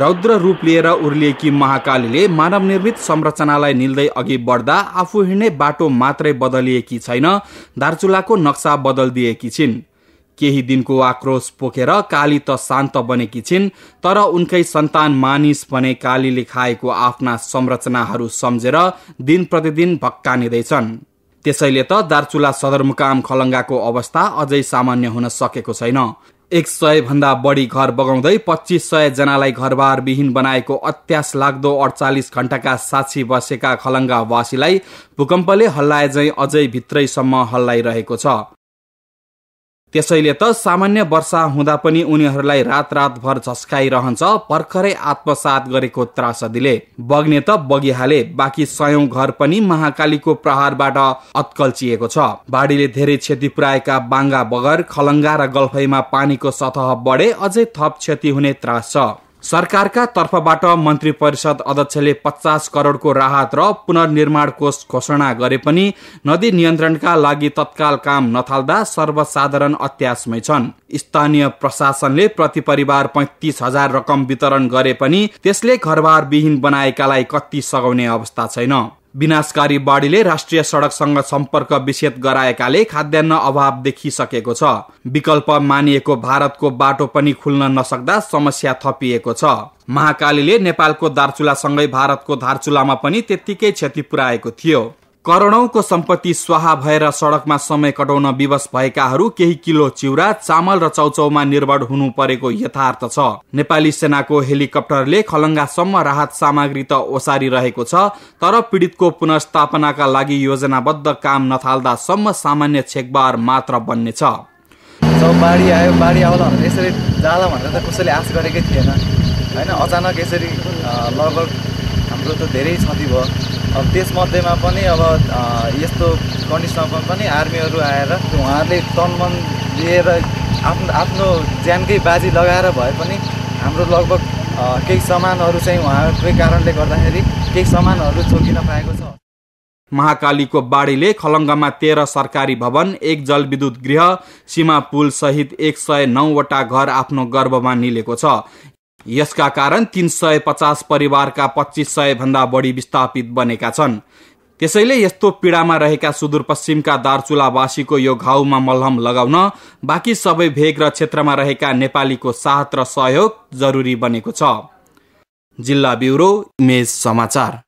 रौद्र रूप लिएर उर्लिएकी महाकालीले मानव निर्मित संरचनालाई निल्दै अघि बढ्दा आफू हिँड्ने बाटो मात्रै बदलिएकी छैन दार्चुलाको नक्सा बदलिदिएकी छिन् केही दिनको आक्रोश पोखेर काली त शान्त बनेकी छिन् तर उनकै सन्तान मानिस भने कालीले खाएको आफ्ना संरचनाहरू सम्झेर दिन प्रतिदिन भक्कानिँदैछन् त्यसैले त दार्चुला सदरमुकाम खलङ्गाको अवस्था अझै सामान्य हुन सकेको छैन एक सय भन्दा बढी घर बगाउँदै पच्चिस सय जनालाई घरबार विहीन बनाएको अत्यास लाग्दो अडचालिस घण्टाका साक्षी बसेका खलङ्गावासीलाई भूकम्पले हल्लाएजै अझै भित्रैसम्म हल्लाइरहेको छ त्यसैले त सामान्य वर्षा हुँदा पनि उनीहरूलाई रात रातभर झस्काइरहन्छ भर्खरै आत्मसात गरेको त्रासदीले बग्ने त बगिहाले बाँकी सयौं घर पनि महाकालीको प्रहारबाट अत्कल्चिएको छ बाढीले धेरै क्षति पुर्याएका बाङ्गा बगर खलङ्गा र गल्फैमा पानीको सतह बढे अझै थप क्षति हुने त्रास छ सरकारका तर्फबाट मन्त्री परिषद अध्यक्षले पचास करोडको राहत र पुनर्निर्माण कोष घोषणा गरे पनि नदी नियन्त्रणका लागि तत्काल काम नथाल्दा सर्वसाधारण अत्यासमै छन् स्थानीय प्रशासनले प्रति परिवार पैँतिस हजार रकम वितरण गरे पनि त्यसले घरबार विहीन बनाएकालाई कति सघाउने अवस्था छैन विनाशकारी बाढीले राष्ट्रिय सडकसँग सम्पर्क विच्छेद गराएकाले खाद्यान्न अभाव देखिसकेको छ विकल्प मानिएको भारतको बाटो पनि खुल्न नसक्दा समस्या थपिएको छ महाकालीले नेपालको दार्चुलासँगै भारतको धारचुलामा पनि त्यत्तिकै क्षति पुर्याएको थियो करोडौँको सम्पत्ति स्वाहा भएर सडकमा समय कटाउन विवश भएकाहरू केही किलो चिउरा चामल र चौचौमा निर्भर हुनु परेको यथार्थ छ नेपाली सेनाको हेलिकप्टरले खलङ्गासम्म राहत सामग्री त ओसारिरहेको छ तर पीडितको पुनर्स्थापनाका लागि योजनाबद्ध काम नथाल्दासम्म सामान्य छेकबार मात्र बन्नेछ बाढी आयो बाढी आउला यसरी जाला भनेर त कसैले आश गरेकै थिएन होइन अचानक यसरी लगभग हाम्रो त धेरै क्षति भयो अब त्यसमध्येमा पनि अब यस्तो कन्डिसनमा पनि आर्मीहरू आएर उहाँहरूले तनमन लिएर आफ्नो आफ्नो ज्यानकै बाजी लगाएर भए पनि हाम्रो लगभग केही सामानहरू चाहिँ उहाँकै कारणले गर्दाखेरि केही सामानहरू चोकिन पाएको छ महाकालीको बाढीले खलङ्गामा तेह्र सरकारी भवन एक जलविद्युत गृह सीमा पुल सहित एक सय नौवटा घर आफ्नो गर्भमा निलेको छ यसका कारण तीन सय पचास परिवारका पच्चिस सय भन्दा बढी विस्थापित बनेका छन् त्यसैले यस्तो पीडामा रहेका सुदूरपश्चिमका दार्चुलावासीको यो घाउमा मलहम लगाउन बाँकी सबै भेग र क्षेत्रमा रहेका नेपालीको साथ र सहयोग जरुरी बनेको छ जिल्ला ब्युरो इमेज समाचार